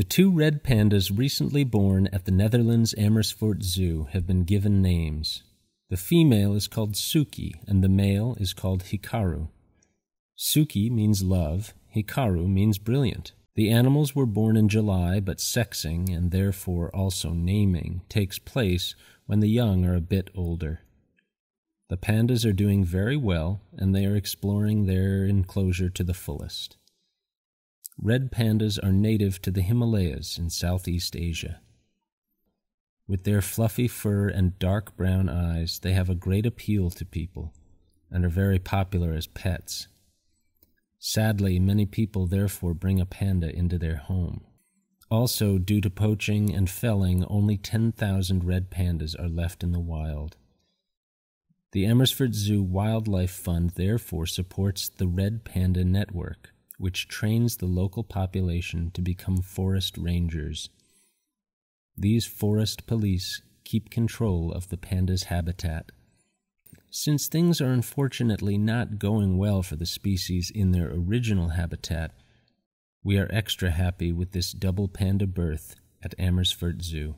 The two red pandas recently born at the Netherlands Amersfoort Zoo have been given names. The female is called Suki, and the male is called Hikaru. Suki means love, Hikaru means brilliant. The animals were born in July, but sexing, and therefore also naming, takes place when the young are a bit older. The pandas are doing very well, and they are exploring their enclosure to the fullest red pandas are native to the Himalayas in Southeast Asia. With their fluffy fur and dark brown eyes, they have a great appeal to people and are very popular as pets. Sadly, many people therefore bring a panda into their home. Also, due to poaching and felling, only 10,000 red pandas are left in the wild. The Emersford Zoo Wildlife Fund therefore supports the Red Panda Network which trains the local population to become forest rangers. These forest police keep control of the panda's habitat. Since things are unfortunately not going well for the species in their original habitat, we are extra happy with this double panda birth at Amherstford Zoo.